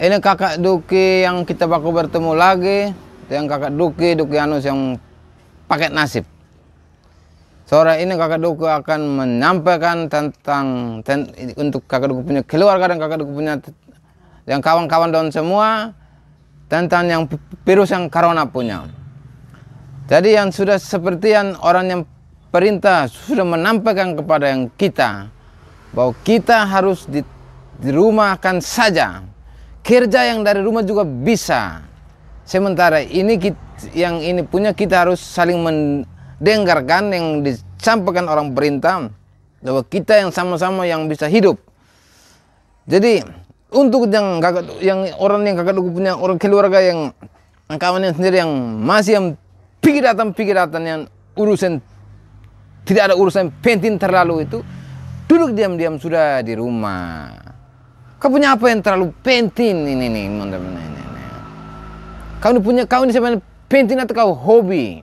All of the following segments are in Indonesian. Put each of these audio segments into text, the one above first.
ini kakak Duki yang kita baku bertemu lagi yang kakak Duki Duki Anus yang paket nasib sore ini kakak Duki akan menyampaikan tentang ten, untuk kakak Duki punya keluarga dan kakak Duki punya yang kawan-kawan dan semua tentang yang virus yang corona punya jadi yang sudah seperti yang orang yang perintah sudah menampakkan kepada yang kita bahwa kita harus di, dirumahkan saja kerja yang dari rumah juga bisa sementara ini yang ini punya kita harus saling mendengarkan yang disampaikan orang perintah bahwa kita yang sama-sama yang bisa hidup jadi untuk yang kakak yang orang yang kakak dulu punya orang keluarga yang kawan yang sendiri yang masih yang pikiratan-pikiratan yang urusan tidak ada urusan penting terlalu itu duduk diam-diam sudah di rumah Kau punya apa yang terlalu penting ini nih? ini. Kau ini punya kau ini sebenarnya penting atau kau hobi?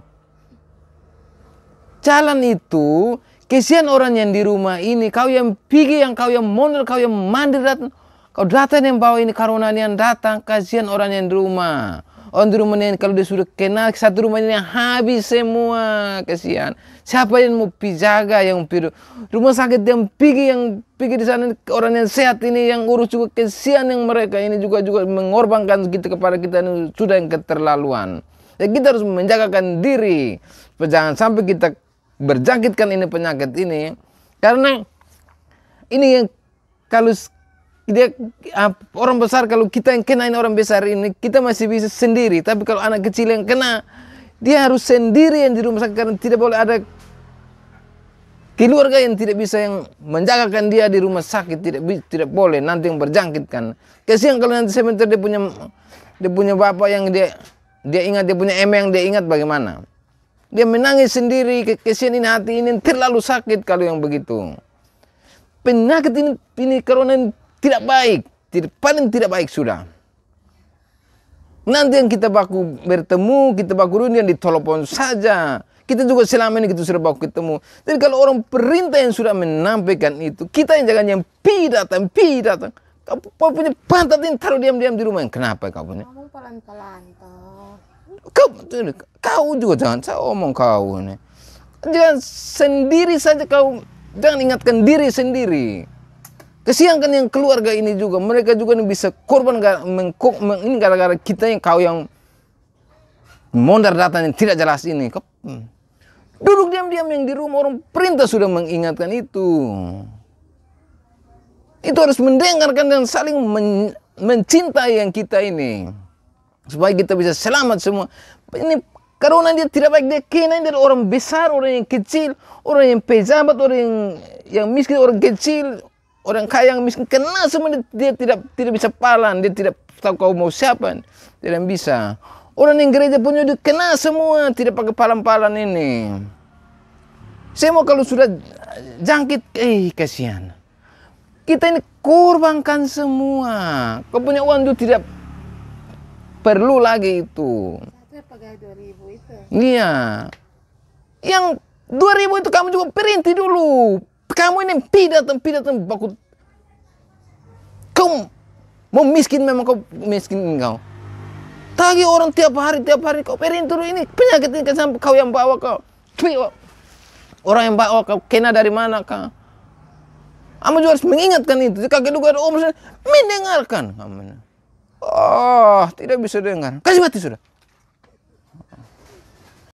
Jalan itu kesian orang yang di rumah ini. Kau yang pigi, yang kau yang mondar, kau yang mandirat, datang. Kau datang yang bawa ini karunia, yang datang kasihan orang yang di rumah. Orang di rumah kalau dia sudah kenal satu rumah yang habis semua kasihan. Siapa yang mau pijaga yang pergi rumah sakit yang pergi yang pergi di sana orang yang sehat ini yang urus juga kasihan yang mereka ini juga juga mengorbankan kita kepada kita ini sudah yang keterlaluan. ya kita harus menjagakan diri. Jangan sampai kita berjangkitkan ini penyakit ini karena ini yang kalau dia uh, orang besar kalau kita yang kenain orang besar ini kita masih bisa sendiri tapi kalau anak kecil yang kena dia harus sendiri yang di rumah sakit karena tidak boleh ada keluarga yang tidak bisa yang menjagakan dia di rumah sakit tidak tidak boleh nanti yang berjangkit kan kasihan kalau nanti sebentar dia punya dia punya bapak yang dia dia ingat dia punya emang yang dia ingat bagaimana dia menangis sendiri kesian ini hati ini terlalu sakit kalau yang begitu penyakit ini ini corona tidak baik, tidak, paling tidak baik sudah. Nanti yang kita baku bertemu, kita baku yang telepon saja. Kita juga selama ini kita sudah baku ketemu. Jadi kalau orang perintah yang sudah menampilkan itu, kita yang jangan yang pi datang, pi datang. Kau punya pantat ini taruh diam-diam di rumah. Kenapa kau punya? kamu pelan-pelan Kau, kau juga jangan saya omong kau ini. Jangan sendiri saja kau, jangan ingatkan diri sendiri kesiangkan yang keluarga ini juga, mereka juga bisa korban mengkok ini gara-gara kita yang kau yang mondar datang yang tidak jelas ini. Hmm. Duduk diam-diam yang di rumah orang perintah sudah mengingatkan itu. Itu harus mendengarkan dan saling men mencintai yang kita ini. Supaya kita bisa selamat semua. Ini karena dia tidak baik dia kena dari orang besar, orang yang kecil, orang yang pejabat, orang yang, yang miskin, orang kecil, Orang kaya yang miskin kena semua dia tidak tidak bisa palan, dia tidak tahu kau mau siapa, tidak bisa. Orang yang gereja punya dia kena semua, tidak pakai palan-palan ini. Saya mau kalau sudah jangkit, eh kasihan. Kita ini kurbankan semua. Kau punya uang itu tidak perlu lagi itu. Iya. Yang 2000 itu kamu juga perinti dulu kamu ini pidat tem baku kau mau miskin memang kau miskin kau tagi orang tiap hari tiap hari kau perinturu ini penyakit ini kesan kau yang bawa kau tapi orang yang bawa kau kena dari mana kau kamu juga harus mengingatkan itu kakek juga ada om oh, mendengarkan kamu oh tidak bisa dengar kasih mati sudah